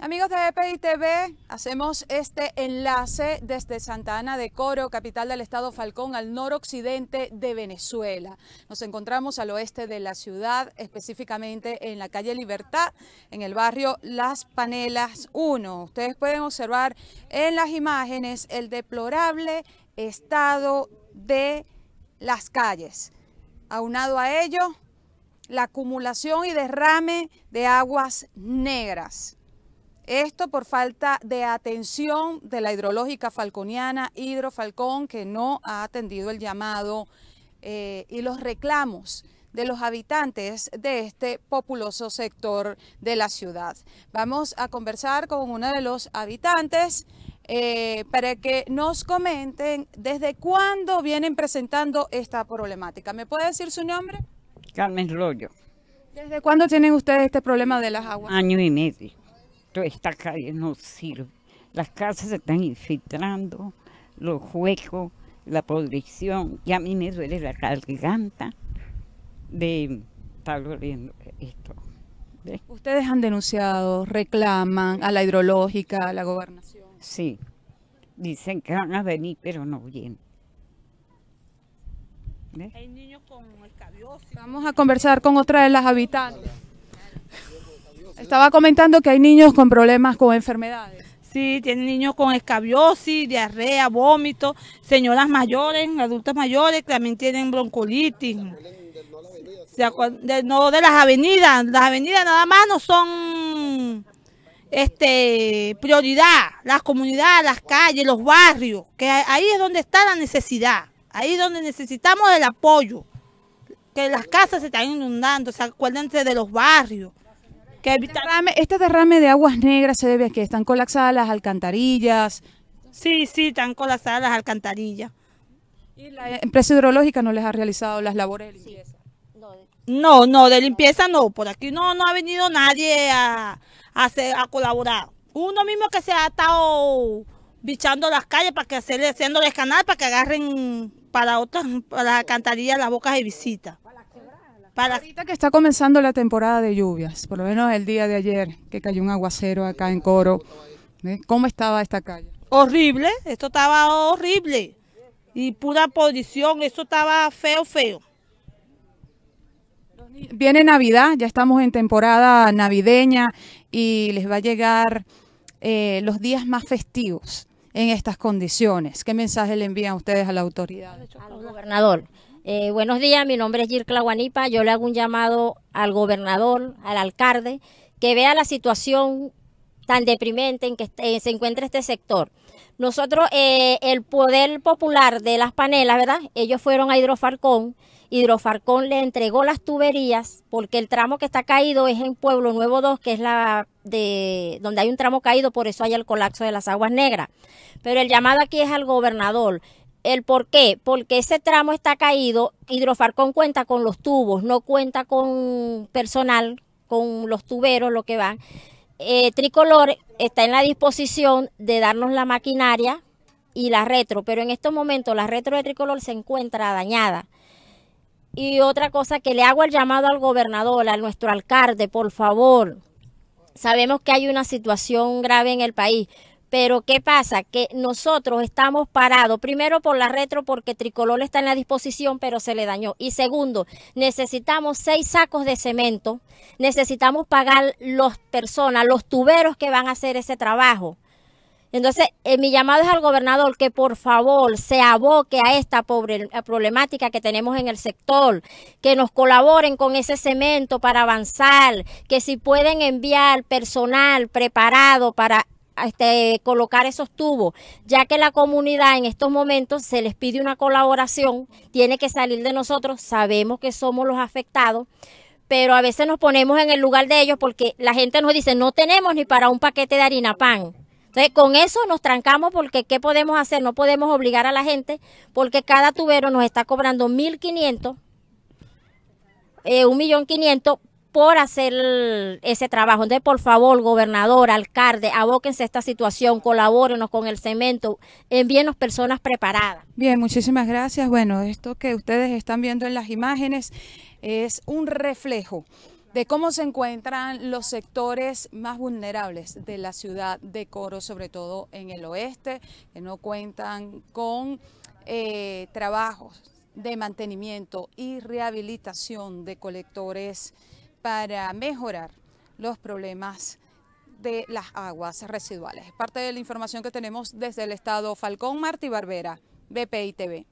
Amigos de EPI TV, hacemos este enlace desde Santa Ana de Coro, capital del estado Falcón, al noroccidente de Venezuela. Nos encontramos al oeste de la ciudad, específicamente en la calle Libertad, en el barrio Las Panelas 1. Ustedes pueden observar en las imágenes el deplorable estado de las calles. Aunado a ello, la acumulación y derrame de aguas negras esto por falta de atención de la hidrológica falconiana Hidrofalcón, que no ha atendido el llamado eh, y los reclamos de los habitantes de este populoso sector de la ciudad. Vamos a conversar con uno de los habitantes eh, para que nos comenten desde cuándo vienen presentando esta problemática. ¿Me puede decir su nombre? Carmen Rollo. ¿Desde cuándo tienen ustedes este problema de las aguas? Año y medio toda esta calle no sirve. Las casas se están infiltrando, los juegos, la podrición, y a mí me duele la garganta de estar viendo esto. Ustedes han denunciado, reclaman a la hidrológica, a la gobernación. Sí, dicen que van a venir, pero no vienen. Hay niños con escabiosis. Vamos a conversar con otra de las habitantes. Estaba comentando que hay niños con problemas con enfermedades. Sí, tienen niños con escabiosis, diarrea, vómito, señoras mayores, adultas mayores, que también tienen broncolitis. no de las avenidas, las avenidas nada más no son este prioridad, las comunidades, las calles, los barrios, que ahí es donde está la necesidad, ahí es donde necesitamos el apoyo, que las casas se están inundando, se acuerdan de los barrios, este, este derrame de aguas negras se debe a que están colapsadas las alcantarillas. Sí, sí, están colapsadas las alcantarillas. ¿Y la empresa hidrológica no les ha realizado las labores de limpieza? No, no, de limpieza no. Por aquí no, no ha venido nadie a, colaborar. Uno mismo que se ha estado bichando las calles para que hacerle, el canal para que agarren para otras, alcantarillas las bocas de visita. Para... Ahorita que está comenzando la temporada de lluvias, por lo menos el día de ayer que cayó un aguacero acá en Coro, ¿eh? ¿cómo estaba esta calle? Horrible, esto estaba horrible y pura posición, esto estaba feo, feo. Viene Navidad, ya estamos en temporada navideña y les va a llegar eh, los días más festivos en estas condiciones. ¿Qué mensaje le envían ustedes a la autoridad? Al gobernador. Eh, buenos días, mi nombre es Yirkla Guanipa. Yo le hago un llamado al gobernador, al alcalde, que vea la situación tan deprimente en que eh, se encuentra este sector. Nosotros, eh, el poder popular de las panelas, ¿verdad? Ellos fueron a Hidrofarcón. Hidrofarcón le entregó las tuberías porque el tramo que está caído es en Pueblo Nuevo 2, que es la de donde hay un tramo caído, por eso hay el colapso de las aguas negras. Pero el llamado aquí es al gobernador. ¿El por qué? Porque ese tramo está caído. Hidrofarcón cuenta con los tubos, no cuenta con personal, con los tuberos, lo que va. Eh, tricolor está en la disposición de darnos la maquinaria y la retro, pero en estos momentos la retro de Tricolor se encuentra dañada. Y otra cosa que le hago el llamado al gobernador, a nuestro alcalde, por favor. Sabemos que hay una situación grave en el país, pero ¿qué pasa? Que nosotros estamos parados, primero por la retro, porque Tricolor está en la disposición, pero se le dañó. Y segundo, necesitamos seis sacos de cemento, necesitamos pagar las personas, los tuberos que van a hacer ese trabajo. Entonces, eh, mi llamado es al gobernador que por favor se aboque a esta pobre, problemática que tenemos en el sector, que nos colaboren con ese cemento para avanzar, que si pueden enviar personal preparado para este, colocar esos tubos, ya que la comunidad en estos momentos se les pide una colaboración, tiene que salir de nosotros, sabemos que somos los afectados, pero a veces nos ponemos en el lugar de ellos porque la gente nos dice, no tenemos ni para un paquete de harina pan. Entonces, con eso nos trancamos porque ¿qué podemos hacer? No podemos obligar a la gente porque cada tubero nos está cobrando 1.500, eh, 1.500 por hacer ese trabajo. Entonces, por favor, gobernador, alcalde, abóquense a esta situación, colabórenos con el cemento, envíenos personas preparadas. Bien, muchísimas gracias. Bueno, esto que ustedes están viendo en las imágenes es un reflejo de cómo se encuentran los sectores más vulnerables de la ciudad de Coro, sobre todo en el oeste, que no cuentan con eh, trabajos de mantenimiento y rehabilitación de colectores para mejorar los problemas de las aguas residuales. Parte de la información que tenemos desde el estado Falcón Martí Barbera, BPI